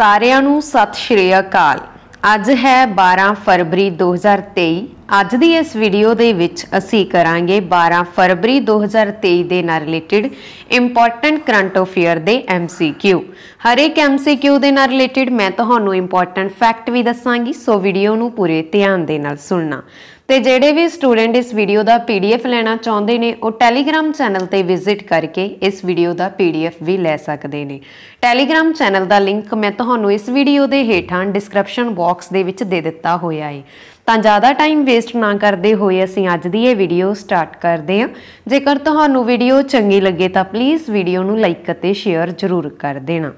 ਸਾਰਿਆਂ ਨੂੰ ਸਤਿ ਸ਼੍ਰੀ ਅਕਾਲ ਅੱਜ ਹੈ 12 ਫਰਵਰੀ 2023 ਅੱਜ ਦੀ ਇਸ ਵੀਡੀਓ ਦੇ ਵਿੱਚ ਅਸੀਂ ਕਰਾਂਗੇ 12 ਫਰਵਰੀ 2023 ਦੇ ਨਾਲ ਰਿਲੇਟਡ ਇੰਪੋਰਟੈਂਟ ਕਰੰਟ ਅਫੇਅਰ ਦੇ MCQ ਹਰੇਕ MCQ ਦੇ ਨਾਲ ਰਿਲੇਟਡ ਮੈਂ ਤੁਹਾਨੂੰ ਇੰਪੋਰਟੈਂਟ ਫੈਕਟ ਵੀ ਦੱਸਾਂਗੀ ਸੋ ਵੀਡੀਓ ਨੂੰ ਪੂਰੇ ਧਿਆਨ ਦੇ ਨਾਲ ਸੁਣਨਾ ਤੇ ਜਿਹੜੇ ਵੀ ਸਟੂਡੈਂਟ ਇਸ ਵੀਡੀਓ ਦਾ ਪੀਡੀਐਫ ਲੈਣਾ ਚਾਹੁੰਦੇ ਨੇ ਉਹ ਟੈਲੀਗ੍ਰam ਚੈਨਲ ਤੇ ਵਿਜ਼ਿਟ ਕਰਕੇ ਇਸ ਵੀਡੀਓ ਦਾ ਪੀਡੀਐਫ ਵੀ ਲੈ ਸਕਦੇ ਨੇ ਟੈਲੀਗ੍ਰam ਚੈਨਲ ਦਾ ਲਿੰਕ ਮੈਂ ਤੁਹਾਨੂੰ ਇਸ ਵੀਡੀਓ ਦੇ ਹੇਠਾਂ ਡਿਸਕ੍ਰਿਪਸ਼ਨ ਬਾਕਸ ਦੇ ਵਿੱਚ ਦੇ ਦਿੱਤਾ ਹੋਇਆ ਹੈ ਤਾਂ ਜ਼ਿਆਦਾ ਟਾਈਮ ਵੇਸਟ ਨਾ ਕਰਦੇ ਹੋਏ ਅਸੀਂ ਅੱਜ ਦੀ ਇਹ ਵੀਡੀਓ ਸਟਾਰਟ ਕਰਦੇ ਹਾਂ ਜੇਕਰ ਤੁਹਾਨੂੰ ਵੀਡੀਓ ਚੰਗੀ ਲੱਗੇ ਤਾਂ ਪਲੀਜ਼ ਵੀਡੀਓ ਨੂੰ ਲਾਈਕ ਅਤੇ ਸ਼ੇਅਰ ਜ਼ਰੂਰ ਕਰ ਦੇਣਾ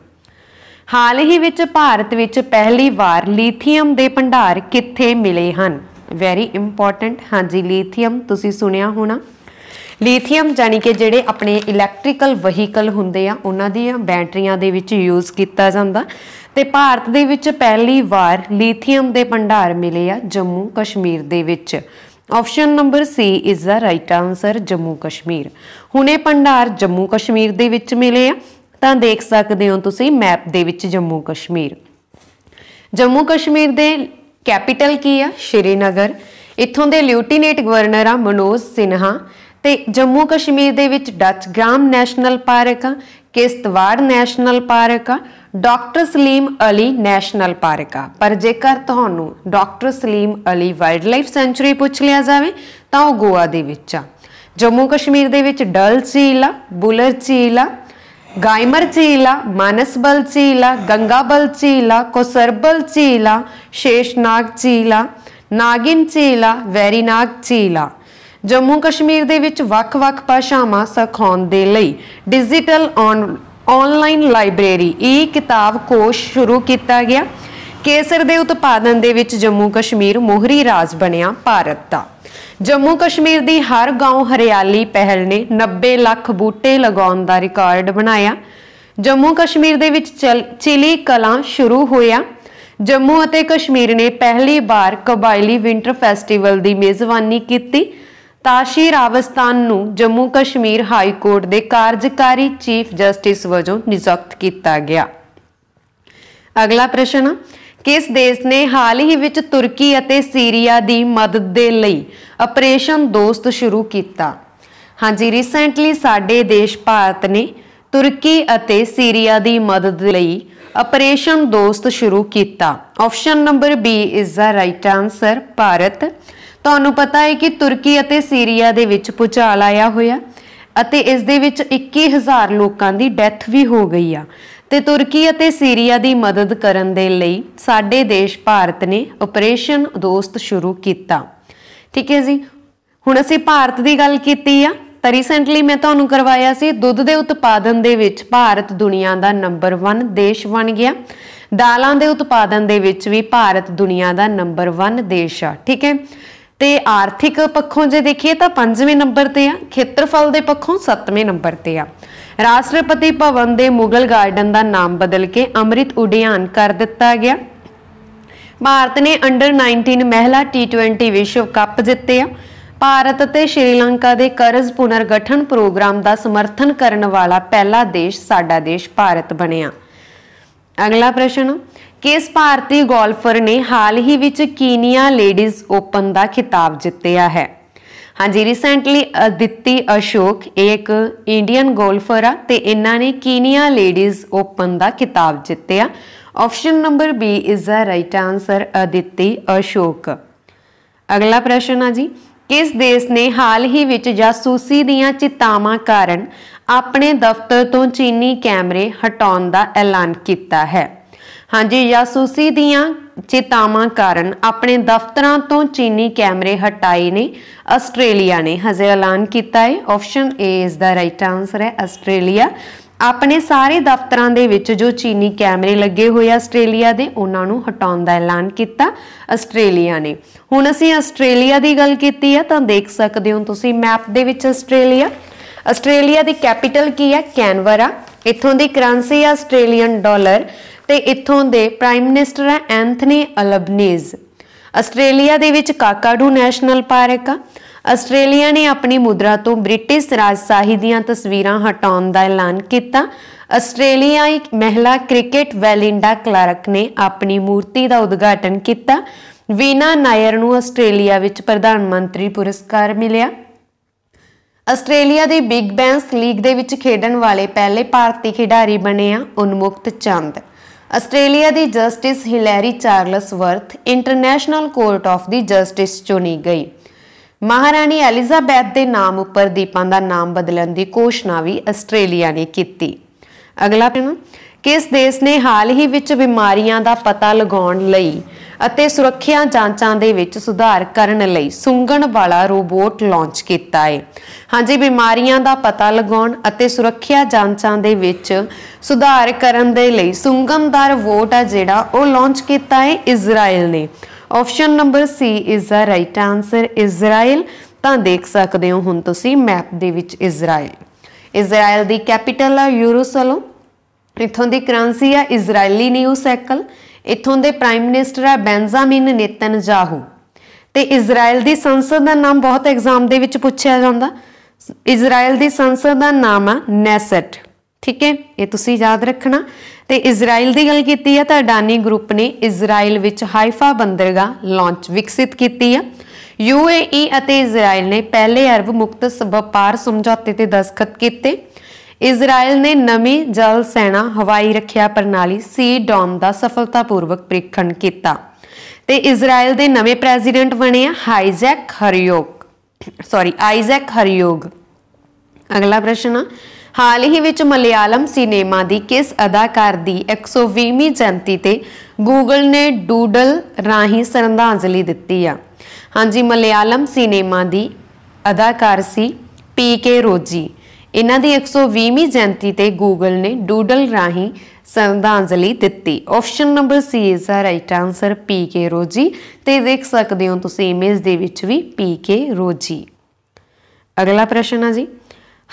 ਹਾਲ ਹੀ ਵਿੱਚ ਭਾਰਤ ਵਿੱਚ ਪਹਿਲੀ ਵਾਰ ਲੀਥੀਅਮ ਦੇ ਭੰਡਾਰ ਕਿੱਥੇ ਮਿਲੇ ਹਨ ਵੈਰੀ ਇੰਪੋਰਟੈਂਟ ਹਾਂਜੀ ਲੀਥੀਅਮ ਤੁਸੀਂ ਸੁਣਿਆ ਹੋਣਾ ਲੀਥੀਅਮ ਜਾਨੀ ਕਿ ਜਿਹੜੇ ਆਪਣੇ ਇਲੈਕਟ੍ਰੀਕਲ ਵਹੀਕਲ ਹੁੰਦੇ ਆ ਉਹਨਾਂ ਦੀਆਂ ਬੈਟਰੀਆਂ ਦੇ ਵਿੱਚ ਯੂਜ਼ ਕੀਤਾ ਜਾਂਦਾ ਤੇ ਭਾਰਤ ਦੇ ਵਿੱਚ ਪਹਿਲੀ ਵਾਰ ਲੀਥੀਅਮ ਦੇ ਭੰਡਾਰ ਮਿਲੇ ਆ ਜੰਮੂ ਕਸ਼ਮੀਰ ਦੇ ਵਿੱਚ option number C is the right answer Jammu Kashmir ਹੁਣੇ ਭੰਡਾਰ ਜੰਮੂ ਕਸ਼ਮੀਰ ਦੇ ਵਿੱਚ ਮਿਲੇ ਆ ਤਾਂ ਦੇਖ ਸਕਦੇ ਹੋ ਤੁਸੀਂ ਮੈਪ ਦੇ ਵਿੱਚ ਜੰਮੂ ਕਸ਼ਮੀਰ ਜੰਮੂ ਕਸ਼ਮੀਰ ਦੇ ਕੈਪੀਟਲ ਕੀ ਆ ਸ਼੍ਰੀਨਗਰ ਇੱਥੋਂ ਦੇ ਲਿਊਟੀਨੇਟ ਗਵਰਨਰ ਆ ਮਨੋਜ ਸਿਨਹਾ ਤੇ ਜੰਮੂ ਕਸ਼ਮੀਰ ਦੇ ਵਿੱਚ ਡੱਚ ਗ੍ਰਾਮ ਨੈਸ਼ਨਲ ਪਾਰਕ ਆ ਕਿਸ਼ਤਵਾੜ ਨੈਸ਼ਨਲ ਪਾਰਕ ਆ doctor Salim Ali national park ਆ ਪਰ ਜੇਕਰ ਤੁਹਾਨੂੰ doctor Salim Ali wildlife sanctuary ਪੁੱਛ ਲਿਆ ਜਾਵੇ ਤਾਂ ਉਹ ਗੋਆ ਦੇ ਵਿੱਚ ਆ ਜੰਮੂ ਕਸ਼ਮੀਰ ਦੇ ਵਿੱਚ ਡਲ ਝੀਲ ਆ ਬੁਲਰ ਝੀਲ ਆ ഗായ്മർച്ചിയില മനസ്ബൽച്ചിയില ഗംഗാബൽച്ചിയില കൊസർബൽച്ചിയില ശേഷനാഗ്ചിയില ਨਾਗਿਨਚੀਲਾ ਵੈਰੀਨਾਗਚੀਲਾ ਜੰਮੂ ਕਸ਼ਮੀਰ ਦੇ ਵਿੱਚ ਵੱਖ-ਵੱਖ ਭਾਸ਼ਾਵਾਂ ਸਿਖਾਉਣ ਦੇ ਲਈ ਡਿਜੀਟਲ ਆਨਲਾਈਨ ਲਾਇਬ੍ਰੇਰੀ ਈ ਕਿਤਾਬ ਕੋਸ਼ ਸ਼ੁਰੂ ਕੀਤਾ ਗਿਆ ਕੇਸਰ ਦੇ ਉਤਪਾਦਨ ਦੇ ਵਿੱਚ ਜੰਮੂ ਕਸ਼ਮੀਰ ਮੋਹਰੀ ਰਾਜ ਬਣਿਆ ਭਾਰਤ ਦਾ ਜੰਮੂ ਕਸ਼ਮੀਰ ਦੀ ਹਰ گاؤں ਹਰਿਆਲੀ ਪਹਿਲ ਨੇ 90 ਲੱਖ ਬੂਟੇ ਲਗਾਉਣ ਦਾ ਰਿਕਾਰਡ ਬਣਾਇਆ ਜੰਮੂ ਕਸ਼ਮੀਰ ਦੇ ਵਿੱਚ ਚਿਲੀ ਕਲਾ ਸ਼ੁਰੂ ਹੋਇਆ ਜੰਮੂ ਅਤੇ ਕਸ਼ਮੀਰ ਨੇ ਪਹਿਲੀ ਵਾਰ ਕਬਾਇਲੀ ਵਿంటర్ ਫੈਸਟੀਵਲ ਦੀ ਮੇਜ਼ਬਾਨੀ ਕੀਤੀ ਤਾਸ਼ੀ ਰਾਵਸਤਾਨ ਨੂੰ ਜੰਮੂ ਕਸ਼ਮੀਰ ਹਾਈ ਕੋਰਟ ਦੇ ਕਾਰਜਕਾਰੀ ਚੀਫ ਜਸਟਿਸ ਵਜੋਂ ਨਿਯੁਕਤ ਕੀਤਾ ਗਿਆ ਅਗਲਾ ਪ੍ਰਸ਼ਨ ਕਿਸ ਦੇਸ਼ ਨੇ ਹਾਲ ਹੀ ਵਿੱਚ ਤੁਰਕੀ ਅਤੇ ਸੀਰੀਆ ਦੀ ਮਦਦ ਦੇ ਲਈ ਆਪਰੇਸ਼ਨ ਦੋਸਤ ਸ਼ੁਰੂ ਕੀਤਾ ਹਾਂਜੀ ਰੀਸੈਂਟਲੀ ਸਾਡੇ ਦੇਸ਼ ਭਾਰਤ ਨੇ ਤੁਰਕੀ ਅਤੇ ਸੀਰੀਆ ਦੀ ਮਦਦ ਲਈ ਆਪਰੇਸ਼ਨ ਦੋਸਤ ਸ਼ੁਰੂ ਕੀਤਾ option number B is the right answer Bharat ਤੁਹਾਨੂੰ ਪਤਾ ਹੈ ਕਿ ਤੁਰਕੀ ਅਤੇ ਸੀਰੀਆ ਦੇ ਵਿੱਚ ਪੁਚਾਲ ਆਇਆ ਹੋਇਆ ਅਤੇ ਇਸ ਦੇ ਵਿੱਚ 21000 ਲੋਕਾਂ ਦੀ ਡੈਥ ਵੀ ਹੋ ਗਈ ਆ ਤੇ ਤੁਰਕੀ ਅਤੇ ਸੀਰੀਆ ਦੀ ਮਦਦ ਕਰਨ ਦੇ ਲਈ ਸਾਡੇ ਦੇਸ਼ ਭਾਰਤ ਨੇ ਆਪਰੇਸ਼ਨ ਦੋਸਤ ਸ਼ੁਰੂ ਕੀਤਾ ਠੀਕ ਹੈ ਜੀ ਹੁਣ ਅਸੀਂ ਭਾਰਤ ਦੀ ਗੱਲ ਕੀਤੀ ਆ ਤਾਂ ਰੀਸੈਂਟਲੀ ਮੈਂ ਤੁਹਾਨੂੰ ਕਰਵਾਇਆ ਸੀ ਦੁੱਧ ਦੇ ਉਤਪਾਦਨ ਦੇ ਵਿੱਚ ਭਾਰਤ ਦੁਨੀਆ ਦਾ ਨੰਬਰ 1 ਦੇਸ਼ ਬਣ ਗਿਆ ਦਾਲਾਂ ਦੇ ਉਤਪਾਦਨ ਦੇ ਵਿੱਚ ਵੀ ਭਾਰਤ ਦੁਨੀਆ ਦਾ ਨੰਬਰ 1 ਦੇਸ਼ ਆ ਠੀਕ ਹੈ ਤੇ ਆਰਥਿਕ ਪੱਖੋਂ ਜੇ ਦੇਖੀਏ ਤਾਂ 5ਵੇਂ ਨੰਬਰ ਤੇ ਆ ਖੇਤਰਫਲ ਦੇ ਪੱਖੋਂ 7ਵੇਂ ਨੰਬਰ ਤੇ ਆ ਰਾਸ਼ਟਰਪਤੀ ਭਵਨ ਦੇ ਮੁਗਲ ਗਾਰਡਨ ਦਾ ਨਾਮ ਬਦਲ ਕੇ ਅੰਮ੍ਰਿਤ ਉਡਿਆਨ ਕਰ ਦਿੱਤਾ ਗਿਆ ਭਾਰਤ ਨੇ ਅੰਡਰ 19 ਮਹਿਲਾ ਟੀ20 ਵਿਸ਼ਵ ਕੱਪ ਜਿੱਤਿਆ ਭਾਰਤ ਅਤੇ ਸ਼੍ਰੀਲੰਕਾ ਦੇ ਕਰਜ਼ ਪੁਨਰਗਠਨ ਪ੍ਰੋਗਰਾਮ ਦਾ ਸਮਰਥਨ ਕਰਨ ਵਾਲਾ ਪਹਿਲਾ ਦੇਸ਼ ਸਾਡਾ ਦੇਸ਼ ਭਾਰਤ ਬਣਿਆ ਅਗਲਾ ਪ੍ਰਸ਼ਨ ਕਿਸ ਭਾਰਤੀ ਗੋਲਫਰ ਨੇ ਹਾਲ ਹੀ ਵਿੱਚ ਕੀਨੀਆ ਲੇਡੀਜ਼ ਓਪਨ ਦਾ ਖਿਤਾਬ ਜਿੱਤਿਆ ਹੈ ਹਾਂਜੀ ਰੀਸੈਂਟਲੀ ਅਦਿੱਤੀ ਅਸ਼ੋਕ ਇੱਕ ਇੰਡੀਅਨ ਗੋਲਫਰ ਆ ਤੇ ਇਹਨਾਂ ਨੇ ਕੀਨੀਆ ਲੇਡੀਜ਼ ਓਪਨ ਦਾ ਖਿਤਾਬ ਜਿੱਤਿਆ option number B is the right answer Aditi Ashok ਅਗਲਾ ਪ੍ਰਸ਼ਨ ਆ ਜੀ ਕਿਸ ਦੇਸ਼ ਨੇ ਹਾਲ ਹੀ ਵਿੱਚ ਜਾਸੂਸੀ ਦੀਆਂ ਚਿਤਾਵਾਂ ਕਾਰਨ ਆਪਣੇ ਦਫ਼ਤਰ ਤੋਂ ਚੀਨੀ ਕੈਮਰੇ ਹਟਾਉਣ ਦਾ ਐਲਾਨ ਕੀਤਾ ਹੈ ਹਾਂਜੀ ਯਾਸੂਸੀ ਦੀਆਂ ਚੇਤਾਵਾਂ ਕਾਰਨ ਆਪਣੇ ਦਫ਼ਤਰਾਂ ਤੋਂ ਚੀਨੀ ਕੈਮਰੇ ਹਟਾਏ ਨੇ ਆਸਟ੍ਰੇਲੀਆ ਨੇ ਹਜੇ ਐਲਾਨ ਕੀਤਾ ਹੈ ਆਪਸ਼ਨ A ਇਸ ਦਾ ਰਾਈਟ ਆਨਸਰ ਹੈ ਆਸਟ੍ਰੇਲੀਆ ਆਪਣੇ ਸਾਰੇ ਦਫ਼ਤਰਾਂ ਦੇ ਵਿੱਚ ਜੋ ਚੀਨੀ ਕੈਮਰੇ ਲੱਗੇ ਹੋਏ ਆਸਟ੍ਰੇਲੀਆ ਦੇ ਉਹਨਾਂ ਨੂੰ ਹਟਾਉਣ ਦਾ ਐਲਾਨ ਕੀਤਾ ਆਸਟ੍ਰੇਲੀਆ ਨੇ ਹੁਣ ਅਸੀਂ ਆਸਟ੍ਰੇਲੀਆ ਦੀ ਗੱਲ ਕੀਤੀ ਆ ਤਾਂ ਦੇਖ ਸਕਦੇ ਹੋ ਤੁਸੀਂ ਮੈਪ ਦੇ ਵਿੱਚ ਆਸਟ੍ਰੇਲੀਆ ਆਸਟ੍ਰੇਲੀਆ ਦੀ ਕੈਪੀਟਲ ਕੀ ਹੈ ਕੈਨਵਰਾ ਇੱਥੋਂ ਦੀ ਕਰੰਸੀ ਆਸਟ੍ਰੇਲੀਅਨ ਡਾਲਰ ਤੇ ਇੱਥੋਂ ਦੇ ਪ੍ਰਾਈਮ ਮਿਨਿਸਟਰ ਹੈ ਐਂਥਨੀ ਅਲਬਨੀਜ਼ ਆਸਟ੍ਰੇਲੀਆ ਦੇ ਵਿੱਚ ਕਾਕਾਡੂ ਨੈਸ਼ਨਲ ਪਾਰਕ ਆ ਆਸਟ੍ਰੇਲੀਆ ਨੇ ਆਪਣੀ ਮੁਦਰਾ ਤੋਂ ਬ੍ਰਿਟਿਸ਼ ਰਾਜਸ਼ਾਹੀ ਦੀਆਂ ਤਸਵੀਰਾਂ ਹਟਾਉਣ ਦਾ ਐਲਾਨ ਕੀਤਾ ਆਸਟ੍ਰੇਲੀਆਈ ਮਹਿਲਾ ਕ੍ਰਿਕਟ ਵੈਲਿੰਡਾ ਕਲਾਰਕ ਨੇ ਆਪਣੀ ਮੂਰਤੀ ਦਾ ਉਦਘਾਟਨ ਕੀਤਾ ਵੀਨਾ ਨਾਇਰ ਨੂੰ ਆਸਟ੍ਰੇਲੀਆ ਵਿੱਚ ਪ੍ਰਧਾਨ ਮੰਤਰੀ ਪੁਰਸਕਾਰ ਮਿਲਿਆ ਆਸਟ੍ਰੇਲੀਆ ਦੇ ਬਿਗ ਬੈਂਸ ਲੀਗ ਦੇ ਵਿੱਚ ਖੇਡਣ ਵਾਲੇ ਪਹਿਲੇ ਭਾਰਤੀ ਖਿਡਾਰੀ ਬਣੇ ਆ ਉਨਮੁਕਤ ਚੰਦ ਆਸਟ੍ਰੇਲੀਆ ਦੀ justice Hilary Charlesworth international court of the justice ਚੁਣੀ ਗਈ ਮਹਾਰਾਣੀ ਐਲਿਜ਼ਾਬੈਥ ਦੇ ਨਾਮ ਉੱਪਰ ਦੀਪਾਂ ਦਾ ਨਾਮ ਬਦਲਣ ਦੀ ਘੋਸ਼ਣਾ ਵੀ ਆਸਟ੍ਰੇਲੀਆ ਨੇ ਕੀਤੀ ਅਗਲਾ ਪ੍ਰਸ਼ਨ ਕਿਸ ਦੇਸ਼ ਨੇ ਹਾਲ ਹੀ ਵਿੱਚ ਬਿਮਾਰੀਆਂ ਦਾ ਪਤਾ ਲਗਾਉਣ ਲਈ ਅਤੇ ਸੁਰੱਖਿਆ ਜਾਂਚਾਂ ਦੇ ਵਿੱਚ ਸੁਧਾਰ ਕਰਨ ਲਈ ਸੁੰਗਣ ਵਾਲਾ ਰੋਬੋਟ ਲਾਂਚ ਕੀਤਾ ਹੈ ਹਾਂਜੀ ਬਿਮਾਰੀਆਂ ਦਾ ਪਤਾ ਲਗਾਉਣ ਅਤੇ ਸੁਰੱਖਿਆ ਜਾਂਚਾਂ ਦੇ ਵਿੱਚ ਸੁਧਾਰ ਕਰਨ ਦੇ ਲਈ ਸੁੰਗਮਦਾਰ ਰੋਬੋਟ ਆ ਜਿਹੜਾ ਉਹ ਲਾਂਚ ਕੀਤਾ ਹੈ ਇਜ਼ਰਾਈਲ ਨੇ option number C is the right answer Israel ਤਾਂ ਦੇਖ ਸਕਦੇ ਹੋ ਹੁਣ ਤੁਸੀਂ ਮੈਪ ਦੇ ਵਿੱਚ ਇਜ਼ਰਾਈਲ ਇਜ਼ਰਾਈਲ ਦੀ ਕੈਪੀਟਲ ਆ ਯਰੂਸ਼ਲਮ ਇਥੋਂ ਦੀ ਕਰੰਸੀ ਆ ਇਜ਼ਰਾਈਲੀ ਨਿਊ ਸਾਈਕਲ ਇਥੋਂ ਦੇ ਪ੍ਰਾਈਮ ਮਿਨਿਸਟਰ ਆ ਬੈਂਜ਼ਾਮਿਨ ਨੇਤਨਜਾਹੂ ਤੇ ਇਜ਼ਰਾਈਲ ਦੀ ਸੰਸਦ ਦਾ ਨਾਮ ਬਹੁਤ ਐਗਜ਼ਾਮ ਦੇ ਵਿੱਚ ਪੁੱਛਿਆ ਜਾਂਦਾ ਇਜ਼ਰਾਈਲ ਦੀ ਸੰਸਦ ਦਾ ਨਾਮ ਆ ਨੈਸਟ ਠੀਕ ਹੈ ਇਹ ਤੁਸੀਂ ਯਾਦ ਰੱਖਣਾ ਤੇ ਇਜ਼ਰਾਈਲ ਦੀ ਗੱਲ ਕੀਤੀ ਆ ਤਾਂ ਅਡਾਨੀ ਗਰੁੱਪ ਨੇ ਇਜ਼ਰਾਈਲ ਵਿੱਚ ਹਾਈਫਾ ਬੰਦਰਗਾ ਲਾਂਚ ਵਿਕਸਿਤ ਕੀਤੀ ਆ ਯੂਏਈ ਅਤੇ ਇਜ਼ਰਾਈਲ ਨੇ ਪਹਿਲੇ ਅਰਬ ਮੁਕਤ ਵਪਾਰ ਸਮਝੌਤੇ ਤੇ ਦਸਖਤ ਕੀਤੇ ਇਜ਼ਰਾਈਲ ਨੇ ਨਵੀਂ ਜਲ ਸੈਨਾ ਹਵਾਈ ਰੱਖਿਆ ਪ੍ਰਣਾਲੀ ਸੀ ਡੌਮ ਦਾ ਸਫਲਤਾਪੂਰਵਕ ਪ੍ਰੀਖਣ ਕੀਤਾ ਤੇ ਇਜ਼ਰਾਈਲ ਦੇ ਨਵੇਂ ਪ੍ਰੈਜ਼ੀਡੈਂਟ ਬਣੇ ਹਾਈਜ਼ੈਕ ਹਰਯੋਗ ਸੌਰੀ ਆਈਜ਼ੈਕ ਹਰਯੋਗ ਅਗਲਾ ਪ੍ਰਸ਼ਨ ਆ ਹਾਲ ਹੀ ਵਿੱਚ ਮਲਿਆਲਮ ਸਿਨੇਮਾ ਦੀ ਕਿਸ ਅਦਾਕਾਰ ਦੀ 120ਵੀਂ ਜਨਮਤੀ ਤੇ ਗੂਗਲ ਨੇ ਡੂਡਲ ਰਾਹੀਂ ਸ਼ਰਧਾਂਜਲੀ ਦਿੱਤੀ ਆ ਹਾਂਜੀ ਮਲਿਆਲਮ ਸਿਨੇਮਾ ਦੀ ਅਦਾਕਾਰ ਸੀ ਪੀ ਕੇ ਰੋਜੀ ਇਹਨਾਂ ਦੀ 120ਵੀਂ ਜਯੰਤੀ ਤੇ ਗੂਗਲ ਨੇ ਡੂਡਲ ਰਾਹੀਂ ਸ਼ਰਧਾਂਜਲੀ ਦਿੱਤੀ option number C is the right answer P K Rosy ਤੇ ਦੇਖ ਸਕਦੇ ਹੋ ਤੁਸੀਂ ਇਮੇਜ ਦੇ ਵਿੱਚ ਵੀ ਪੀ ਕੇ ਰੋਜੀ ਅਗਲਾ ਪ੍ਰਸ਼ਨ ਹੈ ਜੀ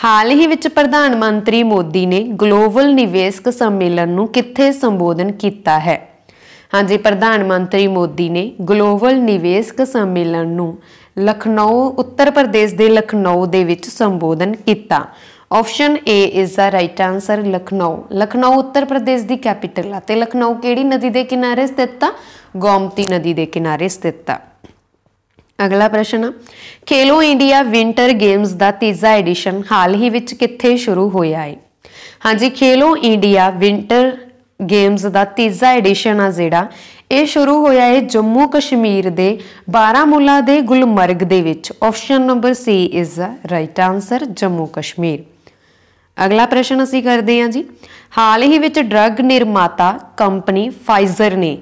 ਹਾਲ ਹੀ ਵਿੱਚ ਪ੍ਰਧਾਨ ਮੰਤਰੀ ਮੋਦੀ ਨੇ ਗਲੋਬਲ ਨਿਵੇਸ਼ਕ ਸੰਮੇਲਨ ਨੂੰ ਕਿੱਥੇ ਸੰਬੋਧਨ ਕੀਤਾ ਹੈ ਹਾਂਜੀ ਪ੍ਰਧਾਨ ਮੰਤਰੀ ਮੋਦੀ ਨੇ ਗਲੋਬਲ ਨਿਵੇਸ਼ਕ ਸੰਮੇਲਨ ਨੂੰ ਲਖਨਊ ਉੱਤਰ ਪ੍ਰਦੇਸ਼ ਦੇ ਲਖਨਊ ਦੇ ਵਿੱਚ ਸੰਬੋਧਨ ਕੀਤਾ option A is the right answer Lucknow Lucknow Uttar Pradesh the capital ਹੈ ਤੇ ਲਖਨਊ ਕਿਹੜੀ ਨਦੀ ਦੇ ਕਿਨਾਰੇ ਸਥਿਤ ਹੈ ਗੋਮਤੀ ਨਦੀ ਦੇ ਕਿਨਾਰੇ ਸਥਿਤ ਹੈ ਅਗਲਾ ਪ੍ਰਸ਼ਨ ਖੇਲੋ ਇੰਡੀਆ ਵਿంటర్ ਗੇਮਸ ਦਾ ਤੀਜਾ ਐਡੀਸ਼ਨ ਹਾਲ ਹੀ ਵਿੱਚ ਕਿੱਥੇ ਸ਼ੁਰੂ ਹੋਇਆ ਹੈ ਹਾਂਜੀ ਖੇਲੋ ਇੰਡੀਆ ਵਿంటర్ ਗੇਮਸ ਦਾ ਤੀਜਾ ਐਡੀਸ਼ਨ ਆ ਜਿਹੜਾ ਇਹ ਸ਼ੁਰੂ ਹੋਇਆ ਹੈ ਜੰਮੂ ਕਸ਼ਮੀਰ ਦੇ ਬਾਰਾਮੂਲਾ ਦੇ ਗੁਲਮਰਗ ਦੇ ਵਿੱਚ option number C is the right answer Jammu Kashmir ਅਗਲਾ ਪ੍ਰਸ਼ਨ ਅਸੀਂ ਕਰਦੇ ਹਾਂ ਜੀ ਹਾਲ ਹੀ ਵਿੱਚ ਡਰੱਗ ਨਿਰਮਾਤਾ ਕੰਪਨੀ ਫਾਈਜ਼ਰ ਨੇ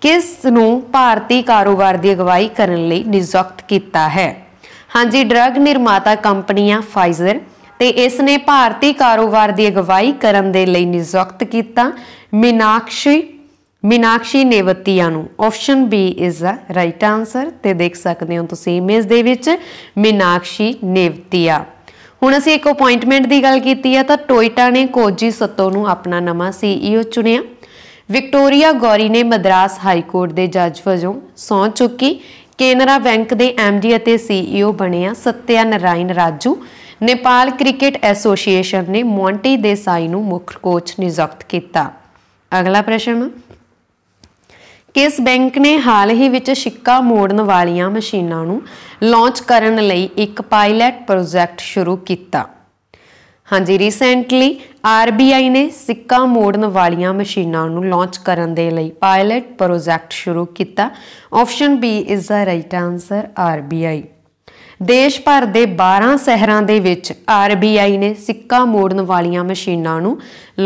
ਕਿਸ ਨੂੰ ਭਾਰਤੀ ਕਾਰੋਬਾਰ ਦੀ ਅਗਵਾਈ ਕਰਨ ਲਈ ਨਿਯੁਕਤ ਕੀਤਾ ਹੈ ਹਾਂਜੀ ਡਰੱਗ ਨਿਰਮਾਤਾ ਕੰਪਨੀਆਂ ਫਾਈਜ਼ਰ ਤੇ ਇਸ ਨੇ ਭਾਰਤੀ ਕਾਰੋਬਾਰ ਦੀ ਅਗਵਾਈ ਕਰਨ ਦੇ ਲਈ ਨਿਯੁਕਤ ਕੀਤਾ ਮਿਨਾਕਸ਼ੀ ਮੀਨਾਕਸ਼ੀ ਨੇਵਤੀਆ ਨੂੰ option B is a right answer ਤੇ ਦੇਖ ਸਕਦੇ ਹੋ ਤੁਸੀਂ ਇਮੇਜ ਦੇ ਵਿੱਚ ਮੀਨਾਕਸ਼ੀ ਨੇਵਤੀਆ ਹੁਣ ਅਸੀਂ ਇੱਕ ਅਪਾਇੰਟਮੈਂਟ ਦੀ ਗੱਲ ਕੀਤੀ ਹੈ ਤਾਂ ਟੋਇਟਾ ਨੇ ਕੋਜੀ ਸੱਤੋ ਨੂੰ ਆਪਣਾ ਨਵਾਂ ਸੀਈਓ e ਚੁਣਿਆ ਵਿਕਟੋਰੀਆ ਗੌਰੀ ਨੇ ਮਦਰਾਸ ਹਾਈ ਕੋਰਟ ਦੇ ਜੱਜ ਵਜੋਂ ਸੌਂ ਚੁੱਕੀ ਕੇਨਰਾ ਬੈਂਕ ਦੇ ਐਮਡੀ ਅਤੇ ਸੀਈਓ e ਬਣਿਆ ਸਤਿਆ ਨਰਾਇਣ ਰਾਜੂ ਨੇਪਾਲ ਕ੍ਰਿਕਟ ਐਸੋਸੀਏਸ਼ਨ ਨੇ ਮੌਂਟੀ ਦੇਸਾਈ ਨੂੰ ਮੁੱਖ ਕੋਚ ਨਿਯੁਕਤ ਕੀਤਾ ਅਗਲਾ ਪ੍ਰਸ਼ਨ ਕਿਸ ਬੈਂਕ ਨੇ ਹਾਲ ਹੀ ਵਿੱਚ ਸਿੱਕਾ ਮੋੜਨ ਵਾਲੀਆਂ ਮਸ਼ੀਨਾਂ ਨੂੰ ਲਾਂਚ ਕਰਨ ਲਈ ਇੱਕ ਪਾਇਲਟ ਪ੍ਰੋਜੈਕਟ ਸ਼ੁਰੂ ਕੀਤਾ ਹਾਂਜੀ ਰੀਸੈਂਟਲੀ ਆਰਬੀਆਈ ਨੇ ਸਿੱਕਾ ਮੋੜਨ ਵਾਲੀਆਂ ਮਸ਼ੀਨਾਂ ਨੂੰ ਲਾਂਚ ਕਰਨ ਦੇ ਲਈ ਪਾਇਲਟ ਪ੍ਰੋਜੈਕਟ ਸ਼ੁਰੂ ਕੀਤਾ option B is the right answer RBI ਦੇਸ਼ ਭਰ ਦੇ 12 ਸ਼ਹਿਰਾਂ ਦੇ ਵਿੱਚ ਆਰਬੀਆਈ ਨੇ ਸਿੱਕਾ ਮੋੜਨ ਵਾਲੀਆਂ ਮਸ਼ੀਨਾਂ ਨੂੰ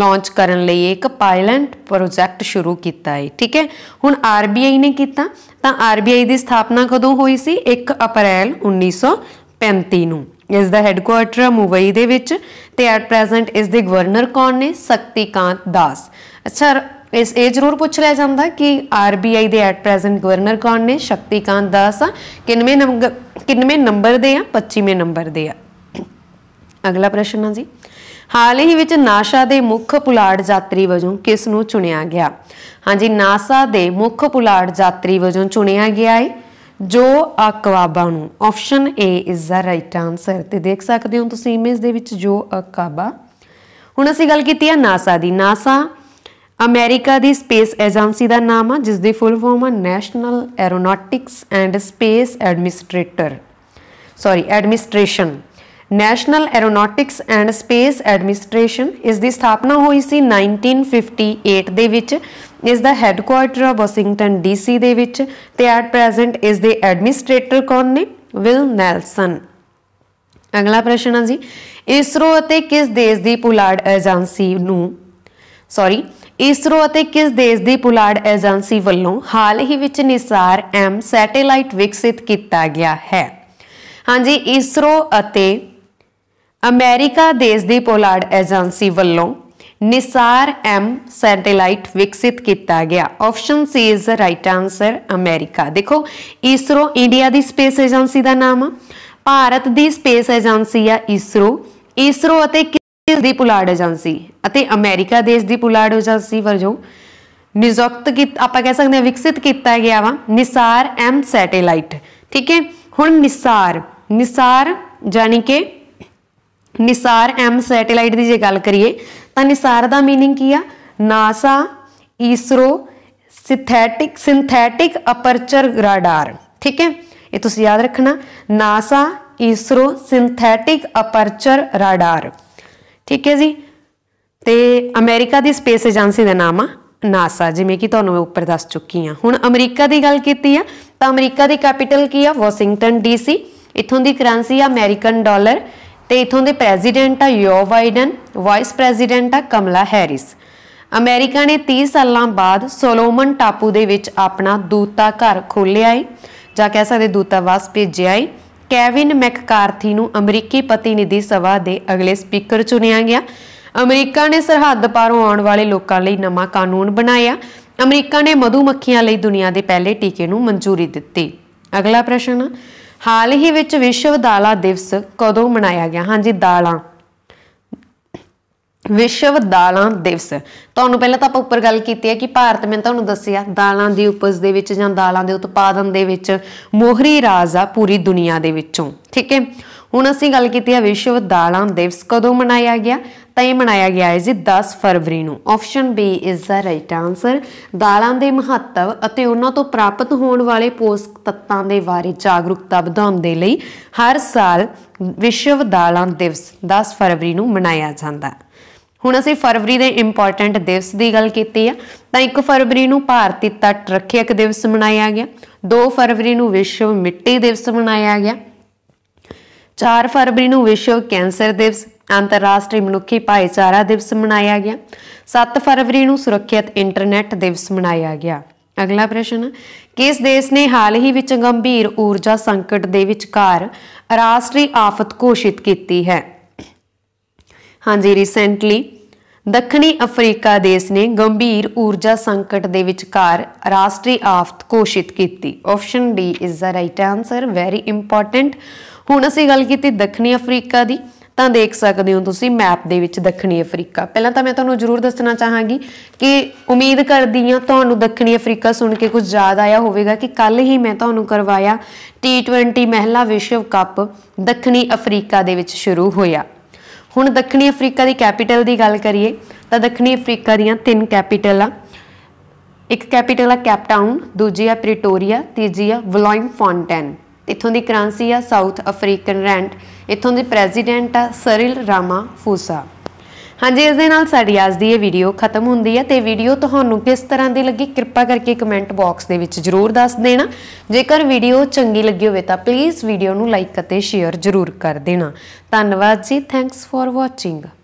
ਲਾਂਚ ਕਰਨ ਲਈ ਇੱਕ ਪਾਇਲਟ ਪ੍ਰੋਜੈਕਟ ਸ਼ੁਰੂ ਕੀਤਾ ਹੈ ਠੀਕ ਹੈ ਹੁਣ ਆਰਬੀਆਈ ਨੇ ਕੀਤਾ ਤਾਂ ਆਰਬੀਆਈ ਦੀ ਸਥਾਪਨਾ ਕਦੋਂ ਹੋਈ ਸੀ 1 ਅਪ੍ਰੈਲ 1935 ਨੂੰ ਇਸ ਦਾ ਹੈੱਡਕੁਆਰਟਰ ਮੁੰਬਈ ਦੇ ਵਿੱਚ ਤੇ ਐਟ ਪ੍ਰੈਜ਼ੈਂਟ ਇਸ ਦੇ ਗਵਰਨਰ ਕੌਣ ਨੇ ਸ਼ਕਤੀਕਾਂਤ ਦਾਸ ਅੱਛਾ ਇਸ ਇਹ ਜ਼ਰੂਰ ਪੁੱਛ ਲਿਆ ਜਾਂਦਾ ਕਿ ਆਰਬੀਆਈ ਦੇ ਐਟ ਪ੍ਰੈਜ਼ੈਂਟ ਗਵਰਨਰ ਕੌਣ ਨੇ ਸ਼ਕਤੀਕਾਂਤ ਦਾਸ ਆ ਕਿੰਨਵੇਂ ਨੰਬਰ ਕਿੰਨਵੇਂ ਨੰਬਰ ਦੇ ਆ 25ਵੇਂ ਨੰਬਰ ਦੇ ਆ ਅਗਲਾ ਪ੍ਰਸ਼ਨ ਆ ਜੀ ਹਾਲ ਹੀ ਵਿੱਚ ਨਾਸਾ ਦੇ ਮੁੱਖ ਪੁਲਾੜ ਯਾਤਰੀ ਵਜੋਂ ਕਿਸ ਨੂੰ ਚੁਣਿਆ ਗਿਆ ਹਾਂਜੀ ਨਾਸਾ ਦੇ ਮੁੱਖ ਪੁਲਾੜ ਯਾਤਰੀ ਵਜੋਂ ਚੁਣਿਆ ਗਿਆ ਹੈ ਜੋ ਅਕਵਾਬਾ ਨੂੰ option A is the right answer ਤੇ ਦੇਖ ਸਕਦੇ ਹੋ ਤੁਸੀਂ ਇਮੇਜ ਦੇ ਵਿੱਚ ਜੋ ਅਕਵਾਬਾ ਹੁਣ ਅਸੀਂ ਗੱਲ ਕੀਤੀ ਹੈ ਨਾਸਾ ਦੀ ਨਾਸਾ ਅਮਰੀਕਾ ਦੀ ਸਪੇਸ ਏਜੰਸੀ ਦਾ ਨਾਮ ਆ ਜਿਸ ਦੀ ਫੁੱਲ ਫਾਰਮ ਆ national aeronautics and space administrator sorry administration national aeronautics and space administration ਇਸ ਦੀ ਸਥਾਪਨਾ ਹੋਈ ਸੀ 1958 ਦੇ ਵਿੱਚ ਇਸ ਦਾ ਹੈੱਡਕੁਆਰਟਰ ਆ ਵਾਸ਼ਿੰਗਟਨ ਡੀਸੀ ਦੇ ਵਿੱਚ ਤੇ ਐਟ ਪ੍ਰੈਜ਼ੈਂਟ ਇਸ ਦੇ ਐਡਮਿਨਿਸਟ੍ਰੇਟਰ ਕੌਣ ਨੇ ਵਿਲ ਨੈਲਸਨ ਅਗਲਾ ਪ੍ਰਸ਼ਨ ਆ ਜੀ ਇਸਰੋ ਅਤੇ ਕਿਸ ਦੇਸ਼ ਦੀ ਪੁਲਾੜ ਏਜੰਸੀ ਨੂੰ ਸੌਰੀ ਇਸਰੋ ਅਤੇ ਕਿਸ ਦੇਸ਼ ਦੀ ਪੁਲਾੜ ਏਜੰਸੀ ਵੱਲੋਂ ਹਾਲ ਹੀ ਵਿੱਚ ਨਿਸਾਰ ਐਮ ਸੈਟੇਲਾਈਟ ਵਿਕਸਿਤ ਕੀਤਾ ਗਿਆ ਹੈ ਹਾਂਜੀ ਇਸਰੋ ਅਤੇ ਅਮਰੀਕਾ ਦੇਸ਼ ਦੀ ਪੁਲਾੜ ਏਜੰਸੀ ਵੱਲੋਂ ਨਿਸਾਰ ਐਮ ਸੈਟੇਲਾਈਟ ਵਿਕਸਿਤ ਕੀਤਾ ਗਿਆ option C is the right answer America ਦੇਖੋ ਇਸਰੋ ਇੰਡੀਆ ਦੀ ਸਪੇਸ ਏਜੰਸੀ ਦਾ ਨਾਮ ਆ ਭਾਰਤ ਦੀ ਸਪੇਸ ਏਜੰਸੀ ਆ ਇਸਰੋ ਇਸਰੋ ਅਤੇ ਦੇਸ਼ ਦੀ ਪੁਲਾੜ ਏਜੰਸੀ ਅਤੇ ਅਮਰੀਕਾ ਦੇਸ਼ ਦੀ ਪੁਲਾੜ ਏਜੰਸੀ ਵਜੋਂ ਨਿਯੁਕਤ ਕੀ ਆਪਾਂ ਕਹਿ ਸਕਦੇ ਹਾਂ ਵਿਕਸਿਤ ਕੀਤਾ ਗਿਆ ਵਾ ਨਿਸਾਰ ਐਮ ਸੈਟੇਲਾਈਟ ਠੀਕ ਹੈ ਹੁਣ ਨਿਸਾਰ ਨਿਸਾਰ ਜਾਨੀ ਕਿ ਨਿਸਾਰ ਐਮ ਸੈਟੇਲਾਈਟ ਦੀ ਜੇ ਗੱਲ ਕਰੀਏ ਤਾਂ ਨਿਸਾਰ ਦਾ मीनिंग ਕੀ ਆ NASA ISRO synthetic synthetic aperture radar ਠੀਕ ਹੈ ਇਹ ਤੁਸੀਂ ਯਾਦ ਰੱਖਣਾ NASA ISRO synthetic aperture radar ਠੀਕ ਹੈ ਜੀ ਤੇ ਅਮਰੀਕਾ ਦੀ ਸਪੇਸ ਏਜੰਸੀ ਦਾ ਨਾਮ ਆ ਨਾਸਾ ਜਿਵੇਂ ਕਿ ਤੁਹਾਨੂੰ ਮੈਂ ਉੱਪਰ ਦੱਸ ਚੁੱਕੀ ਆ ਹੁਣ ਅਮਰੀਕਾ ਦੀ ਗੱਲ ਕੀਤੀ ਆ ਤਾਂ ਅਮਰੀਕਾ ਦੀ ਕੈਪੀਟਲ ਕੀ ਆ ਵਾਸ਼ਿੰਗਟਨ ਡੀਸੀ ਇਥੋਂ ਦੀ ਕਰੰਸੀ ਆ ਅਮਰੀਕਨ ਡਾਲਰ ਤੇ ਇਥੋਂ ਦੇ ਪ੍ਰੈਜ਼ੀਡੈਂਟ ਆ ਜੋ ਬਾਈਡਨ ਵਾਈਸ ਪ੍ਰੈਜ਼ੀਡੈਂਟ ਆ ਕਮਲਾ ਹੈਰਿਸ ਅਮਰੀਕਾ ਨੇ 30 ਸਾਲਾਂ ਬਾਅਦ ਸੋਲੋਮਨ ਟਾਪੂ ਦੇ ਵਿੱਚ ਆਪਣਾ ਦੂਤਾ ਘਰ ਖੋਲ੍ਹਿਆ ਹੈ ਜਾਂ ਕਹਿ ਸਕਦੇ ਦੂਤਾਵਾਸ ਭੇਜਿਆ ਹੈ ਕੈਵਿਨ ਮੈਕਕਾਰਥੀ ਨੂੰ ਅਮਰੀਕੀ ਪ੍ਰਤੀਨਿਧੀ ਸਭਾ ਦੇ ਅਗਲੇ ਸਪੀਕਰ ਚੁਣਿਆ ਗਿਆ ਅਮਰੀਕਾ ਨੇ ਸਰਹੱਦ ਪਾਰੋਂ ਆਉਣ ਵਾਲੇ ਲੋਕਾਂ ਲਈ ਨਵਾਂ ਕਾਨੂੰਨ ਬਣਾਇਆ ਅਮਰੀਕਾ ਨੇ ਮਧੂਮੱਖੀਆਂ ਲਈ ਦੁਨੀਆ ਦੇ ਪਹਿਲੇ ਟੀਕੇ ਨੂੰ ਮਨਜ਼ੂਰੀ ਦਿੱਤੀ ਅਗਲਾ ਪ੍ਰਸ਼ਨ ਹਾਲ ਹੀ ਵਿੱਚ ਵਿਸ਼ਵ ਦਾਲਾ ਦਿਵਸ ਕਦੋਂ ਮਨਾਇਆ ਗਿਆ ਹਾਂਜੀ ਦਾਲਾਂ ਵਿਸ਼ਵ ਦਾਲਾਂ ਦਿਵਸ ਤੁਹਾਨੂੰ ਪਹਿਲਾਂ ਤਾਂ ਆਪਾਂ ਉੱਪਰ ਗੱਲ ਕੀਤੀ ਹੈ ਕਿ ਭਾਰਤ ਮੈਂ ਤੁਹਾਨੂੰ ਦੱਸਿਆ ਦਾਲਾਂ ਦੀ ਉਪਜ ਦੇ ਵਿੱਚ ਜਾਂ ਦਾਲਾਂ ਦੇ ਉਤਪਾਦਨ ਦੇ ਵਿੱਚ ਮੋਹਰੀ ਰਾਜ ਆ ਪੂਰੀ ਦੁਨੀਆ ਦੇ ਵਿੱਚੋਂ ਠੀਕ ਹੈ ਹੁਣ ਅਸੀਂ ਗੱਲ ਕੀਤੀ ਹੈ ਵਿਸ਼ਵ ਦਾਲਾਂ ਦਿਵਸ ਕਦੋਂ ਮਨਾਇਆ ਗਿਆ ਤਾਂ ਇਹ ਮਨਾਇਆ ਗਿਆ ਹੈ ਜੀ 10 ਫਰਵਰੀ ਨੂੰ option B is the right answer ਦਾਲਾਂ ਦੇ ਮਹੱਤਵ ਅਤੇ ਉਹਨਾਂ ਤੋਂ ਪ੍ਰਾਪਤ ਹੋਣ ਵਾਲੇ ਪੋਸ਼ਕ ਤੱਤਾਂ ਦੇ ਬਾਰੇ ਜਾਗਰੂਕਤਾ ਵਧਾਉਣ ਦੇ ਲਈ ਹਰ ਸਾਲ ਵਿਸ਼ਵ ਦਾਲਾਂ ਦਿਵਸ 10 ਫਰਵਰੀ ਨੂੰ ਮਨਾਇਆ ਜਾਂਦਾ ਹੈ ਹੁਣ ਅਸੀਂ ਫਰਵਰੀ ਦੇ ਇੰਪੋਰਟੈਂਟ ਦਿਵਸ ਦੀ ਗੱਲ ਕੀਤੀ ਆ ਤਾਂ 1 ਫਰਵਰੀ ਨੂੰ ਭਾਰਤੀ ਤੱਟ ਰੱਖਿਅਕ ਦਿਵਸ ਮਨਾਇਆ ਗਿਆ 2 ਫਰਵਰੀ ਨੂੰ ਵਿਸ਼ਵ ਮਿੱਟੀ ਦਿਵਸ ਮਨਾਇਆ ਗਿਆ 4 ਫਰਵਰੀ ਨੂੰ ਵਿਸ਼ਵ ਕੈਂਸਰ ਦਿਵਸ ਅੰਤਰਰਾਸ਼ਟਰੀ ਮਨੁੱਖੀ ਭਾਈਚਾਰਾ ਦਿਵਸ ਮਨਾਇਆ ਗਿਆ 7 ਫਰਵਰੀ ਨੂੰ ਸੁਰੱਖਿਅਤ ਇੰਟਰਨੈਟ ਦਿਵਸ ਮਨਾਇਆ ਗਿਆ ਅਗਲਾ ਪ੍ਰਸ਼ਨ ਕਿਸ ਦੇਸ਼ ਨੇ ਹਾਲ ਹੀ ਵਿੱਚ ਗੰਭੀਰ ਊਰਜਾ ਸੰਕਟ ਦੇ ਵਿਚਕਾਰ ਰਾਸ਼ਟਰੀ ਆਫਤ ਘੋਸ਼ਿਤ ਕੀਤੀ ਹੈ ਹਾਂਜੀ ਰੀਸੈਂਟਲੀ ਦੱਖਣੀ ਅਫਰੀਕਾ ਦੇਸ਼ ਨੇ ਗੰਭੀਰ ਊਰਜਾ ਸੰਕਟ ਦੇ ਵਿਚਕਾਰ ਰਾਸ਼ਟਰੀ ਆਫਤ ਘੋਸ਼ਿਤ ਕੀਤੀ option D is the right answer very important ਹੁਣ ਅਸੀਂ ਗੱਲ ਕੀਤੀ ਦੱਖਣੀ ਅਫਰੀਕਾ ਦੀ ਤਾਂ ਦੇਖ ਸਕਦੇ ਹੋ ਤੁਸੀਂ ਮੈਪ ਦੇ ਵਿੱਚ ਦੱਖਣੀ ਅਫਰੀਕਾ ਪਹਿਲਾਂ ਤਾਂ ਮੈਂ ਤੁਹਾਨੂੰ ਜ਼ਰੂਰ ਦੱਸਣਾ ਚਾਹਾਂਗੀ ਕਿ ਉਮੀਦ ਕਰਦੀ ਹਾਂ ਤੁਹਾਨੂੰ ਦੱਖਣੀ ਅਫਰੀਕਾ ਸੁਣ ਕੇ ਕੁਝ ਯਾਦ ਆਇਆ ਹੋਵੇਗਾ ਕਿ ਕੱਲ ਹੀ ਮੈਂ ਤੁਹਾਨੂੰ ਕਰਵਾਇਆ T20 ਮਹਿਲਾ ਵਿਸ਼ਵ ਕੱਪ ਦੱਖਣੀ ਅਫਰੀਕਾ ਦੇ ਵਿੱਚ ਸ਼ੁਰੂ ਹੋਇਆ ਹੁਣ ਦੱਖਣੀ ਅਫਰੀਕਾ ਦੀ ਕੈਪੀਟਲ ਦੀ ਗੱਲ ਕਰੀਏ ਤਾਂ ਦੱਖਣੀ ਅਫਰੀਕਾ ਦੀਆਂ ਤਿੰਨ ਕੈਪੀਟਲ ਆ ਇੱਕ ਕੈਪੀਟਲ ਆ ਕੈਪ ਟਾਊਨ ਦੂਜੀ ਆ ਪ੍ਰੀਟੋਰੀਆ ਤੀਜੀ ਆ ਵਲੋਇਮ ਫੌਂਟੇਨ ਇਥੋਂ ਦੀ ਕਰੰਸੀ ਆ ਸਾਊਥ ਅਫਰੀਕਨ ਰੈਂਡ ਇਥੋਂ ਦੇ ਪ੍ਰੈਜ਼ੀਡੈਂਟ ਆ ਸਰਿਲ ਰਾਮਾ ਫੂਸਾ ਹਾਂਜੀ ਇਸ ਦੇ ਨਾਲ ਸਾਡੀ ਅੱਜ ਦੀ ਇਹ ਵੀਡੀਓ ਖਤਮ ਹੁੰਦੀ ਹੈ ਤੇ ਵੀਡੀਓ ਤੁਹਾਨੂੰ ਕਿਸ ਤਰ੍ਹਾਂ ਦੀ ਲੱਗੀ ਕਿਰਪਾ ਕਰਕੇ ਕਮੈਂਟ ਬਾਕਸ ਦੇ ਵਿੱਚ ਜਰੂਰ ਦੱਸ ਦੇਣਾ ਜੇਕਰ ਵੀਡੀਓ ਚੰਗੀ ਲੱਗੀ ਹੋਵੇ ਤਾਂ ਪਲੀਜ਼ ਵੀਡੀਓ ਨੂੰ ਲਾਈਕ ਅਤੇ ਸ਼ੇਅਰ ਜਰੂਰ ਕਰ ਦੇਣਾ ਧੰਨਵਾਦ ਜੀ ਥੈਂਕਸ ਫਾਰ ਵਾਚਿੰਗ